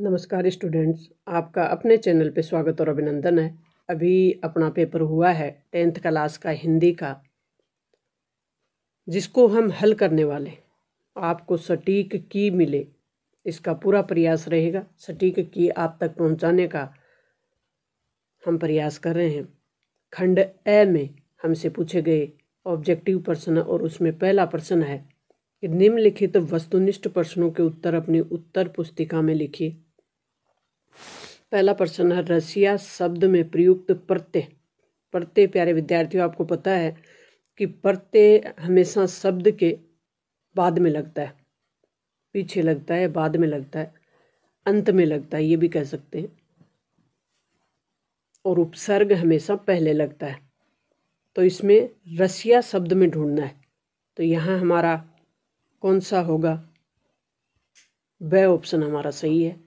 नमस्कार स्टूडेंट्स आपका अपने चैनल पे स्वागत और अभिनंदन है अभी अपना पेपर हुआ है टेंथ क्लास का हिंदी का जिसको हम हल करने वाले आपको सटीक की मिले इसका पूरा प्रयास रहेगा सटीक की आप तक पहुंचाने का हम प्रयास कर रहे हैं खंड ए में हमसे पूछे गए ऑब्जेक्टिव प्रश्न और उसमें पहला प्रश्न है कि निम्नलिखित तो वस्तुनिष्ठ प्रश्नों के उत्तर अपनी उत्तर पुस्तिका में लिखिए पहला प्रश्न है रसिया शब्द में प्रयुक्त प्रत्यय प्रत्यय प्यारे विद्यार्थियों आपको पता है कि प्रत्यय हमेशा शब्द के बाद में लगता है पीछे लगता है बाद में लगता है अंत में लगता है ये भी कह सकते हैं और उपसर्ग हमेशा पहले लगता है तो इसमें रसिया शब्द में ढूंढना है तो यहाँ हमारा कौन सा होगा वह ऑप्शन हमारा सही है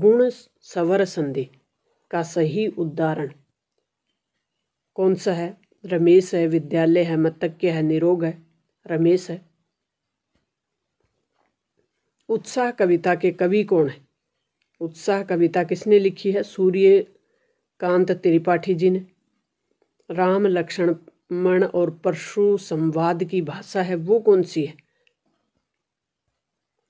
गुण सवर संधि का सही उदाहरण कौन सा है रमेश है विद्यालय है मतक्य है निरोग है रमेश है उत्साह कविता के कवि कौन है उत्साह कविता किसने लिखी है सूर्य कांत त्रिपाठी जी ने राम लक्ष्मण और परशु संवाद की भाषा है वो कौन सी है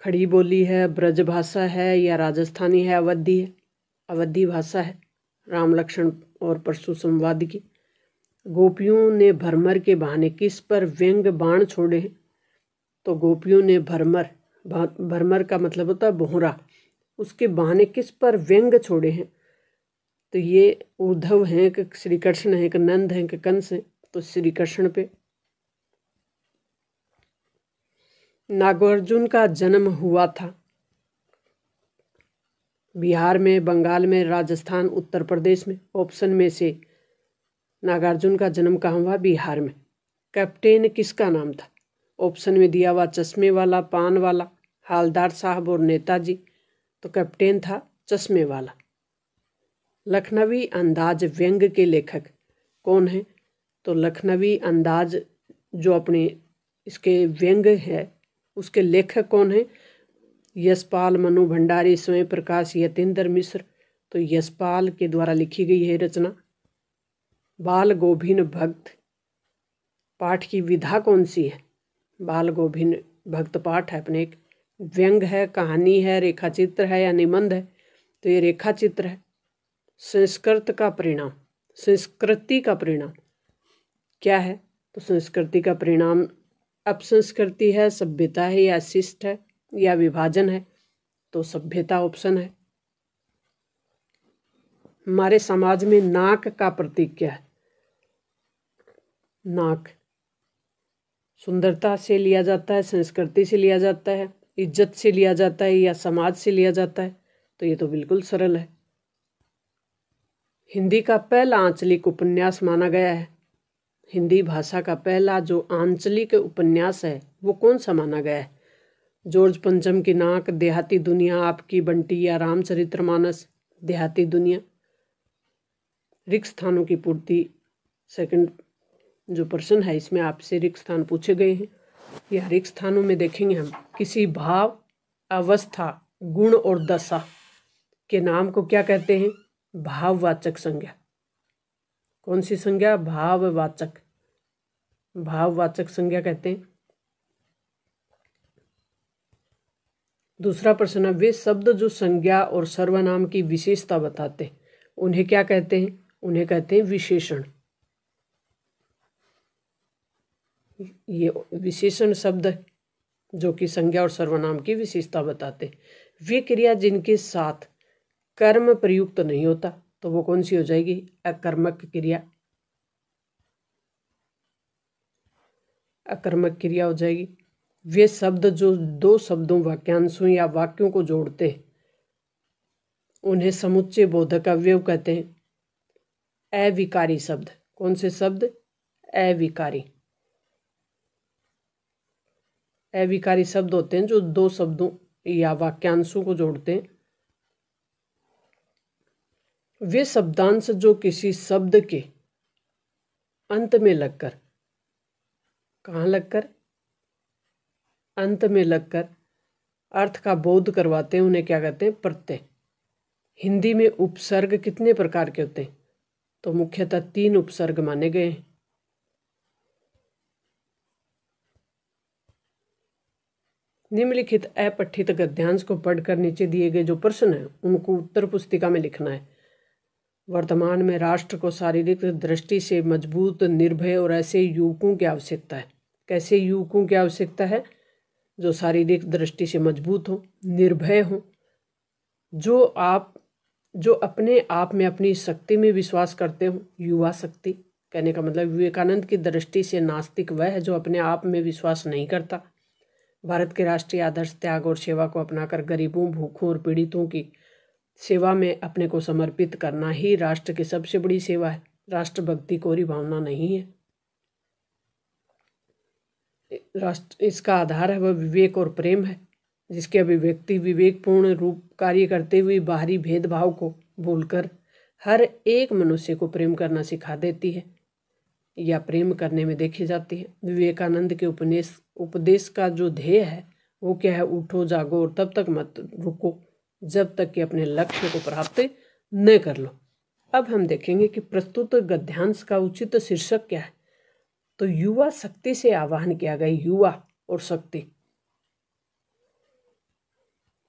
खड़ी बोली है ब्रज भाषा है या राजस्थानी है अवधि है अवधि भाषा है राम लक्षण और परशु संवाद की गोपियों ने भरमर के बहाने किस पर व्यंग बाण छोड़े हैं तो गोपियों ने भरमर भरमर का मतलब होता है बोहरा उसके बहाने किस पर व्यंग छोड़े हैं तो ये उद्धव हैं कि श्री कृष्ण हैं कि नंद हैं कि कंस हैं तो श्री कृष्ण पे नागार्जुन का जन्म हुआ था बिहार में बंगाल में राजस्थान उत्तर प्रदेश में ऑप्शन में से नागार्जुन का जन्म कहाँ हुआ बिहार में कैप्टेन किसका नाम था ऑप्शन में दिया हुआ चश्मे वाला पान वाला हालदार साहब और नेताजी तो कैप्टेन था चश्मे वाला लखनवी अंदाज व्यंग के लेखक कौन है तो लखनवी अंदाज जो अपने इसके व्यंग है उसके लेखक कौन हैं यशपाल मनु भंडारी स्वयं प्रकाश यतेंद्र मिश्र तो यशपाल के द्वारा लिखी गई है रचना बाल गोभिन भक्त पाठ की विधा कौन सी है बाल गोभिन भक्त पाठ है अपने एक व्यंग है कहानी है रेखा चित्र है या निबंध है तो ये रेखा चित्र है संस्कृत का परिणाम संस्कृति का परिणाम क्या है तो संस्कृति का परिणाम अपसंस्कृति है सभ्यता है या शिष्ट है या विभाजन है तो सभ्यता ऑप्शन है हमारे समाज में नाक का प्रतीक क्या है नाक सुंदरता से लिया जाता है संस्कृति से लिया जाता है इज्जत से लिया जाता है या समाज से लिया जाता है तो ये तो बिल्कुल सरल है हिंदी का पहला आंचलिक उपन्यास माना गया है हिंदी भाषा का पहला जो आंचलिक उपन्यास है वो कौन सा माना गया है जॉर्ज पंचम की नाक देहाती दुनिया आपकी बंटी या रामचरितमानस देहाती दुनिया रिक्त स्थानों की पूर्ति सेकंड जो प्रश्न है इसमें आपसे रिक्त स्थान पूछे गए हैं यह रिक्त स्थानों में देखेंगे हम किसी भाव अवस्था गुण और दशा के नाम को क्या कहते हैं भाववाचक संज्ञा कौन सी संज्ञा भाववाचक भाववाचक संज्ञा कहते हैं दूसरा प्रश्न है वे शब्द जो संज्ञा और सर्वनाम की विशेषता बताते हैं उन्हें क्या कहते हैं उन्हें कहते हैं विशेषण ये विशेषण शब्द जो कि संज्ञा और सर्वनाम की विशेषता बताते वे क्रिया जिनके साथ कर्म प्रयुक्त नहीं होता तो वो कौन सी हो जाएगी अकर्मक क्रिया अकर्मक क्रिया हो जाएगी वे शब्द जो दो शब्दों वाक्यांशों या वाक्यों को जोड़ते हैं उन्हें समुच्चय बोधक अवयव कहते हैं अविकारी शब्द कौन से शब्द अविकारी अविकारी शब्द होते हैं जो दो शब्दों या वाक्यांशों को जोड़ते हैं वे शब्दांश जो किसी शब्द के अंत में लगकर कहाँ लगकर अंत में लगकर अर्थ का बोध करवाते हैं उन्हें क्या कहते हैं प्रत्यय हिंदी में उपसर्ग कितने प्रकार के होते हैं तो मुख्यतः तीन उपसर्ग माने गए हैं निम्नलिखित अपठित गद्यांश को पढ़कर नीचे दिए गए जो प्रश्न हैं उनको उत्तर पुस्तिका में लिखना है वर्तमान में राष्ट्र को शारीरिक दृष्टि से मजबूत निर्भय और ऐसे युवकों की आवश्यकता है कैसे युवकों की आवश्यकता है जो शारीरिक दृष्टि से मजबूत हो निर्भय हों जो आप जो अपने आप में अपनी शक्ति में विश्वास करते हों युवा शक्ति कहने का मतलब विवेकानंद की दृष्टि से नास्तिक वह है जो अपने आप में विश्वास नहीं करता भारत के राष्ट्रीय आदर्श त्याग और सेवा को अपनाकर गरीबों भूखों और पीड़ितों की सेवा में अपने को समर्पित करना ही राष्ट्र की सबसे बड़ी सेवा है राष्ट्रभक्ति कोरी भावना नहीं है राष्ट्र इसका आधार है वह विवेक और प्रेम है जिसके अभिव्यक्ति विवेकपूर्ण रूप कार्य करते हुए बाहरी भेदभाव को भूलकर हर एक मनुष्य को प्रेम करना सिखा देती है या प्रेम करने में देखी जाती है विवेकानंद के उपनेश उपदेश का जो ध्येय है वो क्या है उठो जागो और तब तक मत रुको जब तक कि अपने लक्ष्य को प्राप्त न कर लो अब हम देखेंगे कि प्रस्तुत गद्यांश का उचित शीर्षक क्या है तो युवा शक्ति से आवाहन किया गया युवा और शक्ति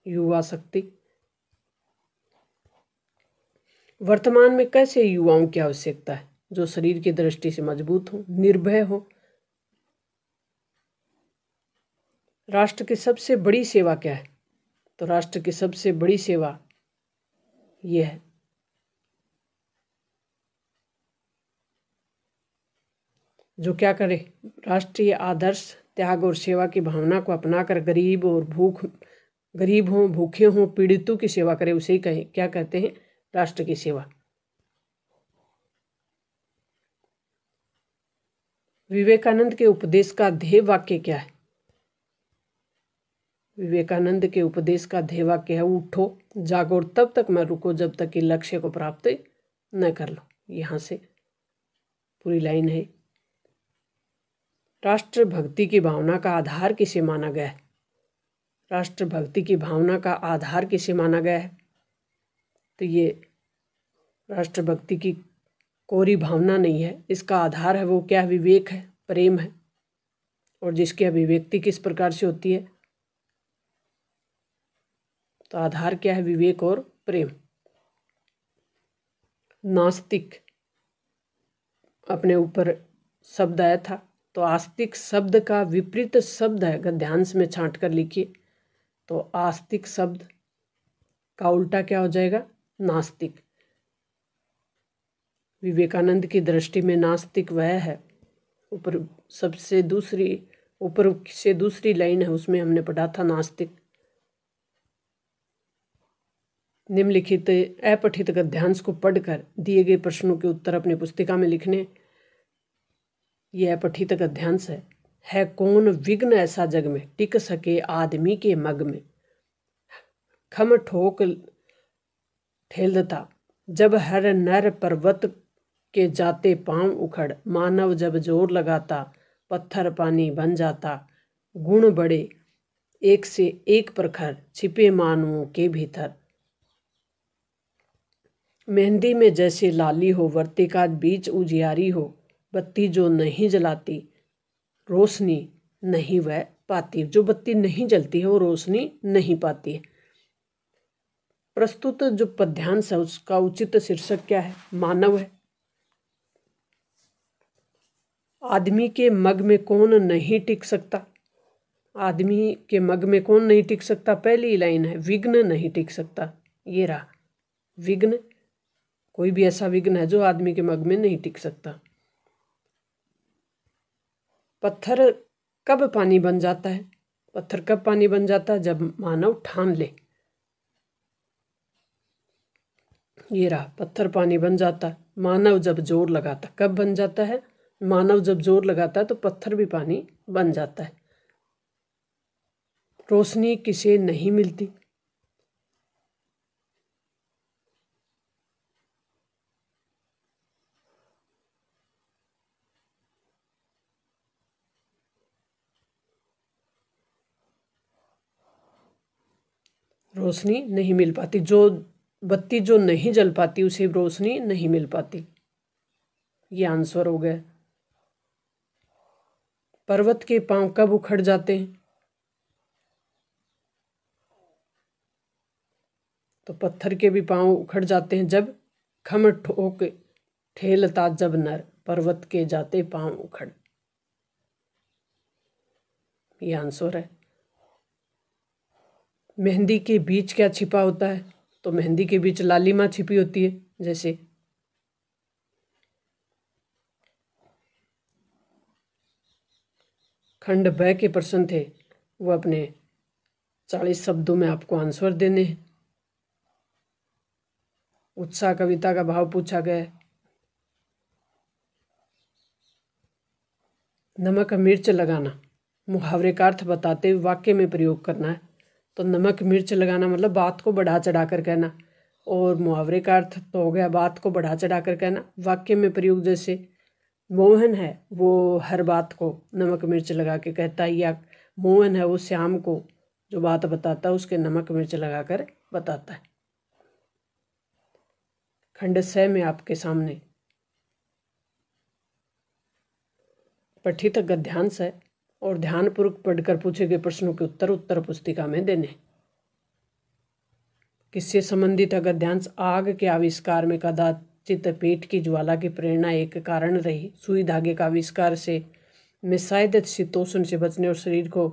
युवा शक्ति वर्तमान में कैसे युवाओं की आवश्यकता है जो शरीर की दृष्टि से मजबूत हो निर्भय हो राष्ट्र की सबसे बड़ी सेवा क्या है तो राष्ट्र की सबसे बड़ी सेवा यह है जो क्या करे राष्ट्रीय आदर्श त्याग और सेवा की भावना को अपनाकर गरीब और भूख गरीब हों भूखे हों पीड़ितों की सेवा करे उसे ही कहें क्या कहते हैं राष्ट्र की सेवा विवेकानंद के उपदेश का ध्येय वाक्य क्या है विवेकानंद के उपदेश का धेवा कह उठो जागो और तब तक मैं रुको जब तक कि लक्ष्य को प्राप्त न कर लो यहाँ से पूरी लाइन है राष्ट्रभक्ति की भावना का आधार किसे माना गया है राष्ट्रभक्ति की भावना का आधार किसे माना गया है तो ये राष्ट्रभक्ति की कोरी भावना नहीं है इसका आधार है वो क्या विवेक है प्रेम है और जिसकी अभिव्यक्ति किस प्रकार से होती है तो आधार क्या है विवेक और प्रेम नास्तिक अपने ऊपर शब्द आया था तो आस्तिक शब्द का विपरीत शब्द है अगर ध्यान से में छांट कर लिखिए तो आस्तिक शब्द का उल्टा क्या हो जाएगा नास्तिक विवेकानंद की दृष्टि में नास्तिक वह है ऊपर सबसे दूसरी ऊपर से दूसरी लाइन है उसमें हमने पढ़ा था नास्तिक निम्नलिखित अपठित गद्यांश को पढ़कर दिए गए प्रश्नों के उत्तर अपनी पुस्तिका में लिखने यह अपठित गद्यांश है है कौन विघ्न ऐसा जग में टिक सके आदमी के मग में खम ठोक ठेलता जब हर नर पर्वत के जाते पांव उखड़ मानव जब जोर लगाता पत्थर पानी बन जाता गुण बड़े एक से एक प्रखर छिपे मानवों के भीतर मेहंदी में जैसे लाली हो वर्तिका बीच उजियारी हो बत्ती जो नहीं जलाती रोशनी नहीं वह पाती जो बत्ती नहीं जलती है वो रोशनी नहीं पाती है प्रस्तुत जो पद्यांश है उसका उचित शीर्षक क्या है मानव है आदमी के मग में कौन नहीं टिक सकता आदमी के मग में कौन नहीं टिक सकता पहली लाइन है विघ्न नहीं टिक सकता ये रहा विघ्न कोई भी ऐसा विघ्न है जो आदमी के मग में नहीं टिक सकता पत्थर कब पानी बन जाता है पत्थर कब पानी बन जाता है जब मानव ठान ले ये रहा पत्थर पानी बन जाता है मानव जब जोर लगाता कब बन जाता है मानव जब जोर लगाता है तो पत्थर भी पानी बन जाता है रोशनी किसे नहीं मिलती रोशनी नहीं मिल पाती जो बत्ती जो नहीं जल पाती उसे रोशनी नहीं मिल पाती ये आंसर हो गया पर्वत के पांव कब उखड़ जाते हैं तो पत्थर के भी पांव उखड़ जाते हैं जब खम ठोक ठेलता जब नर पर्वत के जाते पांव उखड़ ये आंसर है मेहंदी के बीच क्या छिपा होता है तो मेहंदी के बीच लालिमा छिपी होती है जैसे खंड ब के प्रश्न थे वो अपने चालीस शब्दों में आपको आंसर देने हैं उत्साह कविता का भाव पूछा गया नमक मिर्च लगाना मुहावरे का अर्थ बताते वाक्य में प्रयोग करना है तो नमक मिर्च लगाना मतलब बात को बढ़ा चढ़ा कर कहना और मुहावरे का अर्थ तो हो गया बात को बढ़ा चढ़ा कर कहना वाक्य में प्रयोग जैसे मोहन है वो हर बात को नमक मिर्च लगा के कहता है या मोहन है वो श्याम को जो बात बताता है उसके नमक मिर्च लगा कर बताता है खंड सह में आपके सामने पठित गध्यांश है और ध्यानपूर्वक पढ़कर पूछे गए प्रश्नों के उत्तर उत्तर पुस्तिका में देने किससे संबंधित अगर ध्यान आग के आविष्कार में कदाचित पेट की ज्वाला की प्रेरणा एक कारण रही सुई धागे का आविष्कार से मिसाइद शायद शीतोषण से बचने और शरीर को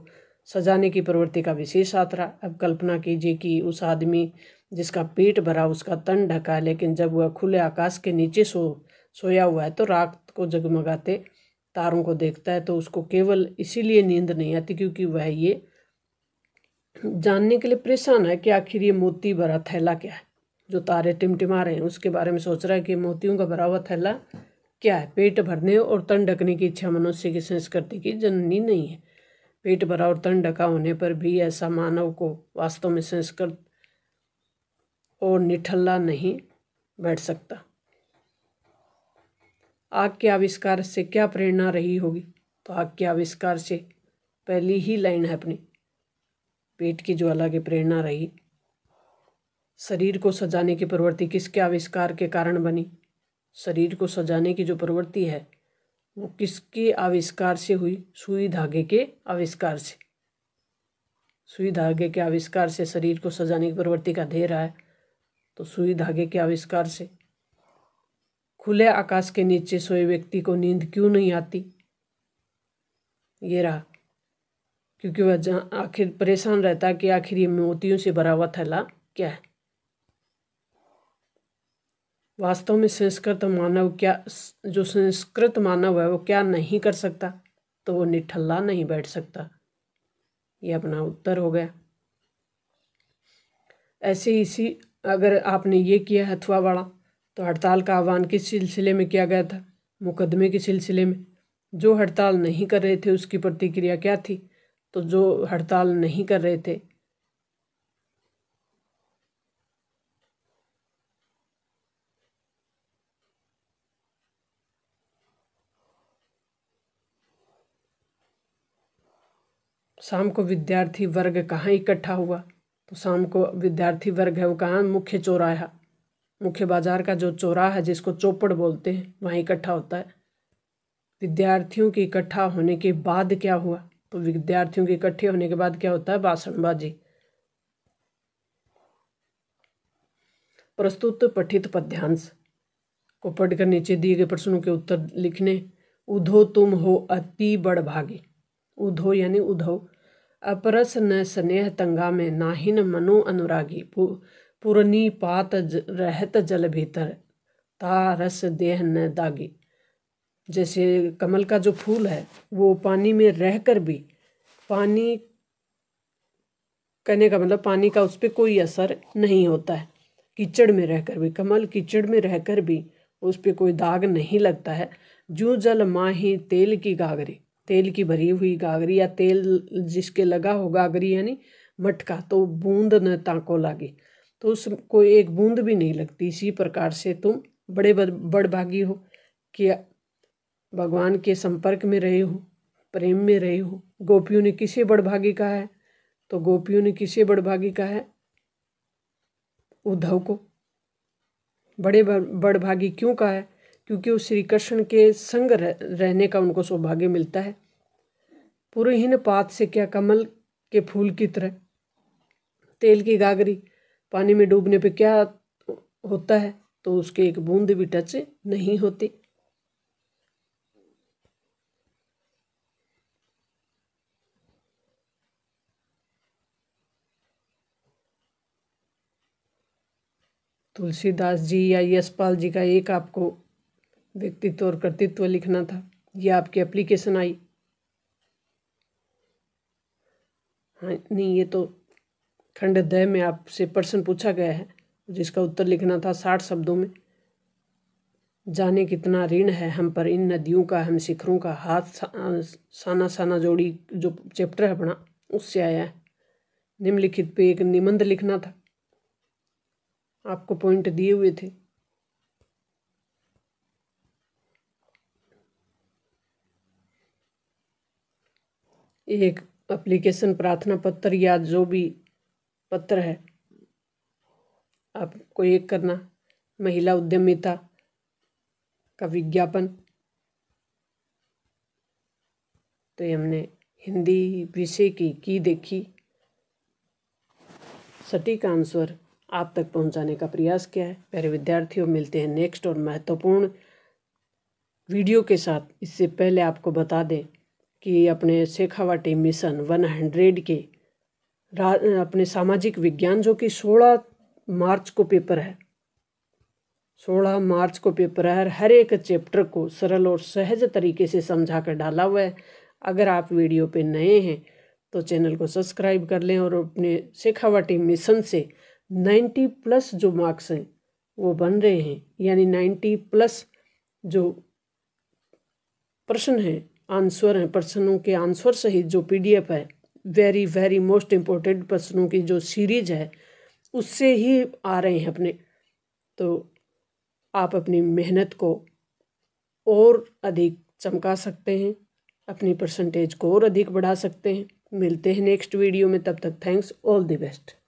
सजाने की प्रवृत्ति का विशेष आतरा अब कल्पना कीजिए कि उस आदमी जिसका पेट भरा उसका तन ढका लेकिन जब वह खुले आकाश के नीचे सो सोया हुआ है तो रात को जगमगाते तारों को देखता है तो उसको केवल इसीलिए नींद नहीं आती क्योंकि वह ये जानने के लिए परेशान है कि आखिर ये मोती भरा थैला क्या है जो तारे टिमटिमा रहे हैं उसके बारे में सोच रहा है कि मोतियों का भरा हुआ थैला क्या है पेट भरने और तन ढकने की इच्छा मनुष्य की संस्कृति की जननी नहीं है पेट भरा और तन ढका होने पर भी ऐसा मानव को वास्तव में संस्कृत और निठल्ला नहीं बैठ सकता आग के आविष्कार से क्या प्रेरणा रही होगी तो आग के आविष्कार से पहली ही लाइन है अपनी पेट की ज्वाला की प्रेरणा रही शरीर को सजाने की प्रवृत्ति किसके आविष्कार के कारण बनी शरीर को सजाने की जो प्रवृत्ति है वो किसके आविष्कार से हुई सुई धागे के आविष्कार से सुई धागे के आविष्कार से शरीर को सजाने की प्रवृत्ति का रहा है तो सुई धागे के आविष्कार से खुले आकाश के नीचे सोए व्यक्ति को नींद क्यों नहीं आती ये रहा क्योंकि वह आखिर परेशान रहता कि आखिर ये मोतियों से भरा हुआ थैला क्या है वास्तव में संस्कृत मानव क्या जो संस्कृत मानव है वो क्या नहीं कर सकता तो वो निठल्ला नहीं बैठ सकता ये अपना उत्तर हो गया ऐसे इसी अगर आपने ये किया हथुआ वाला तो हड़ताल का आह्वान किस सिलसिले में किया गया था मुकदमे के सिलसिले में जो हड़ताल नहीं कर रहे थे उसकी प्रतिक्रिया क्या थी तो जो हड़ताल नहीं कर रहे थे शाम को विद्यार्थी वर्ग कहाँ इकट्ठा हुआ तो शाम को विद्यार्थी वर्ग है वो कहाँ मुख्य चौराहा मुख्य बाजार का जो चौराह है जिसको चौपड़ बोलते हैं वहीं इकट्ठा होता है विद्यार्थियों के इकट्ठा होने के बाद क्या हुआ तो विद्यार्थियों के इकट्ठे होने के बाद क्या होता है भाषणबाजी प्रस्तुत पठित पद्यांश को पढ़कर नीचे दिए गए प्रश्नों के उत्तर लिखने उधो तुम हो अति बड़ भागी उधो यानी उधो अपरस न स्नेह तंगा में नाहीन मनो अनुरागी पुरनी पात रहत जल भीतर तारस देह न दागी जैसे कमल का जो फूल है वो पानी में रह कर भी पानी कहने का मतलब पानी का उस पर कोई असर नहीं होता है कीचड़ में रहकर भी कमल कीचड़ में रहकर भी उस पर कोई दाग नहीं लगता है जू जल माही तेल की गागरी तेल की भरी हुई गागरी या तेल जिसके लगा हो गागरी यानी मटका तो बूंद न ताको लागी तो उसको एक बूंद भी नहीं लगती इसी प्रकार से तुम बड़े बड़भागी हो कि भगवान के संपर्क में रहे हो प्रेम में रहे हो गोपियों ने किसे बड़भागी कहा है तो गोपियों ने किसे बड़भागी कहा है उद्धव को बड़े बड़भागी क्यों कहा है क्योंकि वो श्री कृष्ण के संग रहने का उनको सौभाग्य मिलता है पूर्वहीन पात से क्या कमल के फूल की तरह तेल की गागरी पानी में डूबने पे क्या होता है तो उसके एक बूंद भी टच नहीं होती तुलसीदास जी या यशपाल जी का एक आपको व्यक्तित्व और कर्तित्व लिखना था ये आपकी एप्लीकेशन आई हाँ नहीं ये तो खंड अध्याय में आपसे प्रश्न पूछा गया है जिसका उत्तर लिखना था साठ शब्दों में जाने कितना ऋण है हम पर इन नदियों का हम शिखरों का हाथ साना साना जोड़ी जो चैप्टर है अपना उससे आया है निम्नलिखित पे एक निबंध लिखना था आपको पॉइंट दिए हुए थे एक एप्लीकेशन प्रार्थना पत्र या जो भी पत्र है आपको एक करना महिला उद्यमिता का विज्ञापन तो ये हमने हिंदी विषय की की देखी सटीक आंसर आप तक पहुंचाने का प्रयास किया है प्यारे विद्यार्थियों मिलते हैं नेक्स्ट और महत्वपूर्ण वीडियो के साथ इससे पहले आपको बता दें कि अपने शेखावाटी मिशन वन हंड्रेड के अपने सामाजिक विज्ञान जो कि सोलह मार्च को पेपर है सोलह मार्च को पेपर है हर एक चैप्टर को सरल और सहज तरीके से समझा कर डाला हुआ है अगर आप वीडियो पे नए हैं तो चैनल को सब्सक्राइब कर लें और अपने शेखावटी मिशन से 90 प्लस जो मार्क्स हैं वो बन रहे हैं यानी 90 प्लस जो प्रश्न हैं आंसर हैं प्रश्नों के आंसर सहित जो पीडीएफ है वेरी वेरी मोस्ट इम्पोर्टेंट पर्सनों की जो सीरीज है उससे ही आ रहे हैं अपने तो आप अपनी मेहनत को और अधिक चमका सकते हैं अपनी परसेंटेज को और अधिक बढ़ा सकते हैं मिलते हैं नेक्स्ट वीडियो में तब तक थैंक्स ऑल द बेस्ट